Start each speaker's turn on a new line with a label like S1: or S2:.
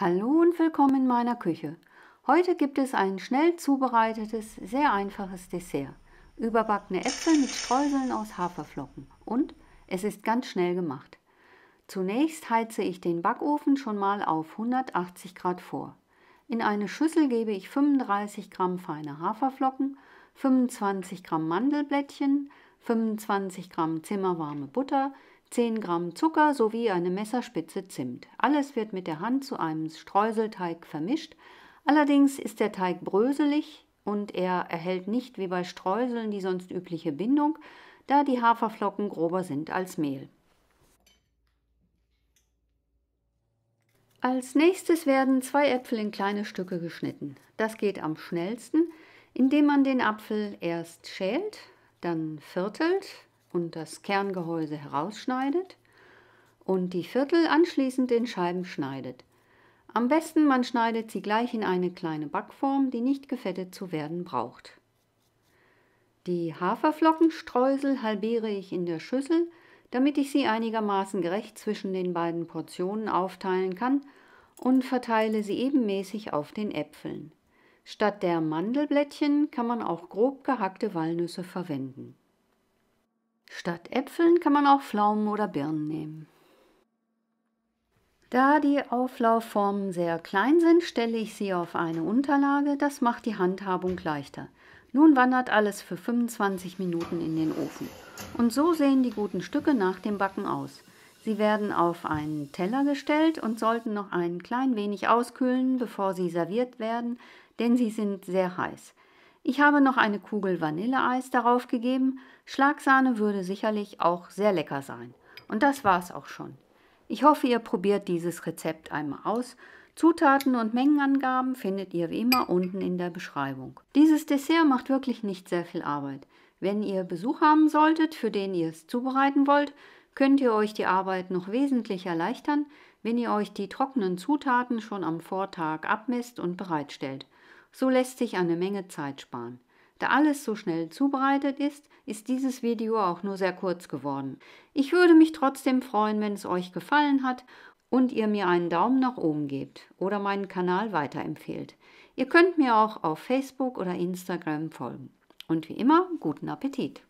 S1: Hallo und willkommen in meiner Küche. Heute gibt es ein schnell zubereitetes, sehr einfaches Dessert. Überbackene Äpfel mit Streuseln aus Haferflocken. Und es ist ganz schnell gemacht. Zunächst heize ich den Backofen schon mal auf 180 Grad vor. In eine Schüssel gebe ich 35 Gramm feine Haferflocken, 25 Gramm Mandelblättchen, 25 Gramm zimmerwarme Butter, 10 Gramm Zucker sowie eine Messerspitze Zimt. Alles wird mit der Hand zu einem Streuselteig vermischt. Allerdings ist der Teig bröselig und er erhält nicht wie bei Streuseln die sonst übliche Bindung, da die Haferflocken grober sind als Mehl. Als nächstes werden zwei Äpfel in kleine Stücke geschnitten. Das geht am schnellsten, indem man den Apfel erst schält dann viertelt und das Kerngehäuse herausschneidet und die Viertel anschließend in Scheiben schneidet. Am besten man schneidet sie gleich in eine kleine Backform, die nicht gefettet zu werden braucht. Die Haferflockenstreusel halbiere ich in der Schüssel, damit ich sie einigermaßen gerecht zwischen den beiden Portionen aufteilen kann und verteile sie ebenmäßig auf den Äpfeln. Statt der Mandelblättchen kann man auch grob gehackte Walnüsse verwenden. Statt Äpfeln kann man auch Pflaumen oder Birnen nehmen. Da die Auflaufformen sehr klein sind, stelle ich sie auf eine Unterlage. Das macht die Handhabung leichter. Nun wandert alles für 25 Minuten in den Ofen. Und so sehen die guten Stücke nach dem Backen aus. Sie werden auf einen Teller gestellt und sollten noch ein klein wenig auskühlen, bevor sie serviert werden, denn sie sind sehr heiß. Ich habe noch eine Kugel Vanilleeis darauf gegeben. Schlagsahne würde sicherlich auch sehr lecker sein. Und das war's auch schon. Ich hoffe, ihr probiert dieses Rezept einmal aus. Zutaten und Mengenangaben findet ihr wie immer unten in der Beschreibung. Dieses Dessert macht wirklich nicht sehr viel Arbeit. Wenn ihr Besuch haben solltet, für den ihr es zubereiten wollt, könnt ihr euch die Arbeit noch wesentlich erleichtern, wenn ihr euch die trockenen Zutaten schon am Vortag abmisst und bereitstellt. So lässt sich eine Menge Zeit sparen. Da alles so schnell zubereitet ist, ist dieses Video auch nur sehr kurz geworden. Ich würde mich trotzdem freuen, wenn es euch gefallen hat und ihr mir einen Daumen nach oben gebt oder meinen Kanal weiterempfehlt. Ihr könnt mir auch auf Facebook oder Instagram folgen. Und wie immer, guten Appetit!